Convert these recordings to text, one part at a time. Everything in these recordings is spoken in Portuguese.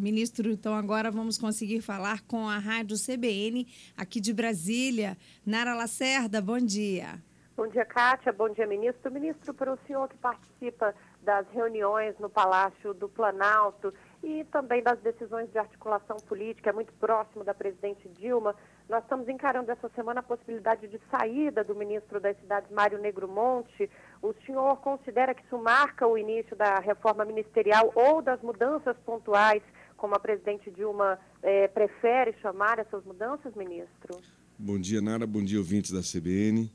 Ministro, então agora vamos conseguir falar com a Rádio CBN aqui de Brasília. Nara Lacerda, bom dia. Bom dia, Kátia. Bom dia, ministro. Ministro, para o senhor que participa das reuniões no Palácio do Planalto e também das decisões de articulação política, é muito próximo da presidente Dilma, nós estamos encarando essa semana a possibilidade de saída do ministro das Cidades, Mário Negro Monte. O senhor considera que isso marca o início da reforma ministerial ou das mudanças pontuais como a presidente Dilma é, prefere chamar essas mudanças, ministro? Bom dia, Nara. Bom dia, ouvintes da CBN.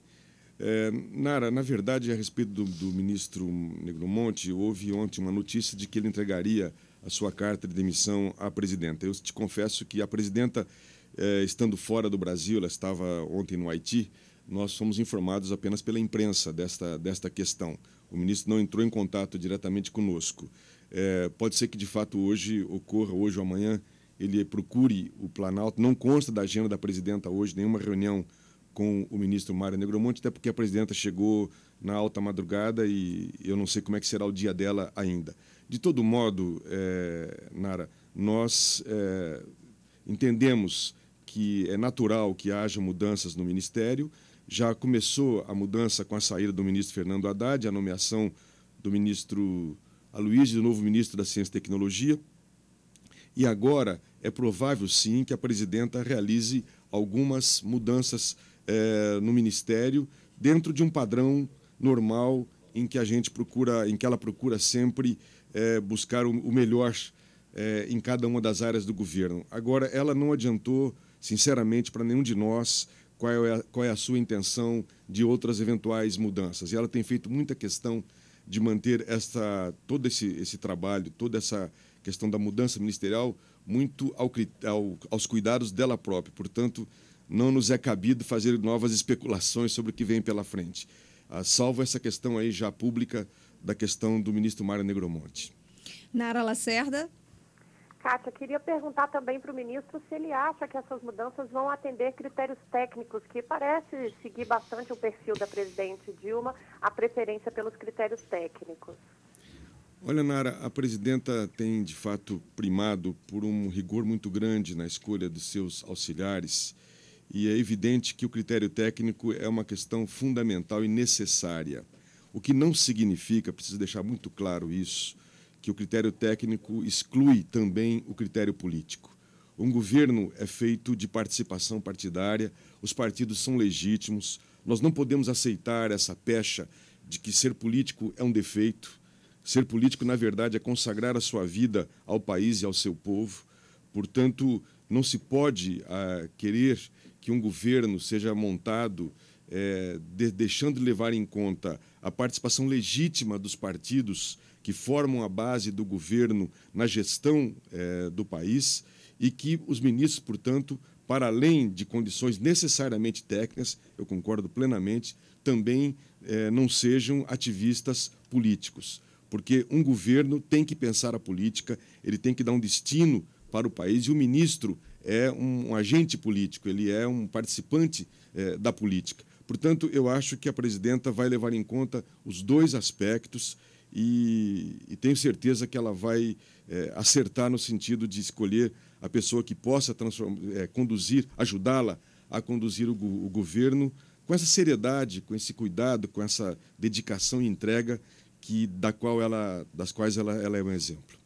É, Nara, na verdade, a respeito do, do ministro Negromonte, houve ontem uma notícia de que ele entregaria a sua carta de demissão à presidenta. Eu te confesso que a presidenta, é, estando fora do Brasil, ela estava ontem no Haiti, nós fomos informados apenas pela imprensa desta, desta questão. O ministro não entrou em contato diretamente conosco. É, pode ser que, de fato, hoje ocorra, hoje ou amanhã, ele procure o Planalto. Não consta da agenda da presidenta hoje nenhuma reunião com o ministro Mário Negromonte, até porque a presidenta chegou na alta madrugada e eu não sei como é que será o dia dela ainda. De todo modo, é, Nara, nós é, entendemos que é natural que haja mudanças no Ministério, já começou a mudança com a saída do ministro Fernando Haddad, a nomeação do ministro Aloysio, do novo ministro da Ciência e Tecnologia. E agora é provável, sim, que a presidenta realize algumas mudanças eh, no ministério dentro de um padrão normal em que a gente procura, em que ela procura sempre eh, buscar o, o melhor eh, em cada uma das áreas do governo. Agora, ela não adiantou, sinceramente, para nenhum de nós qual é, a, qual é a sua intenção de outras eventuais mudanças. E ela tem feito muita questão de manter essa, todo esse, esse trabalho, toda essa questão da mudança ministerial, muito ao, ao, aos cuidados dela própria. Portanto, não nos é cabido fazer novas especulações sobre o que vem pela frente. Ah, salvo essa questão aí já pública da questão do ministro Mário Negromonte. Nara Lacerda, Kátia, queria perguntar também para o ministro se ele acha que essas mudanças vão atender critérios técnicos, que parece seguir bastante o perfil da presidente Dilma, a preferência pelos critérios técnicos. Olha, Nara, a presidenta tem de fato primado por um rigor muito grande na escolha dos seus auxiliares, e é evidente que o critério técnico é uma questão fundamental e necessária. O que não significa, preciso deixar muito claro isso, que o critério técnico exclui também o critério político. Um governo é feito de participação partidária, os partidos são legítimos, nós não podemos aceitar essa pecha de que ser político é um defeito. Ser político, na verdade, é consagrar a sua vida ao país e ao seu povo. Portanto, não se pode ah, querer que um governo seja montado eh, de, deixando de levar em conta a participação legítima dos partidos que formam a base do governo na gestão eh, do país e que os ministros, portanto, para além de condições necessariamente técnicas, eu concordo plenamente, também eh, não sejam ativistas políticos. Porque um governo tem que pensar a política, ele tem que dar um destino para o país e o ministro é um, agente político, ele é um participante eh, da política. Portanto, eu acho que a presidenta vai levar em conta os dois aspectos e, e tenho certeza que ela vai é, acertar no sentido de escolher a pessoa que possa é, conduzir, ajudá-la a conduzir o, o governo com essa seriedade, com esse cuidado, com essa dedicação e entrega que da qual ela, das quais ela, ela é um exemplo.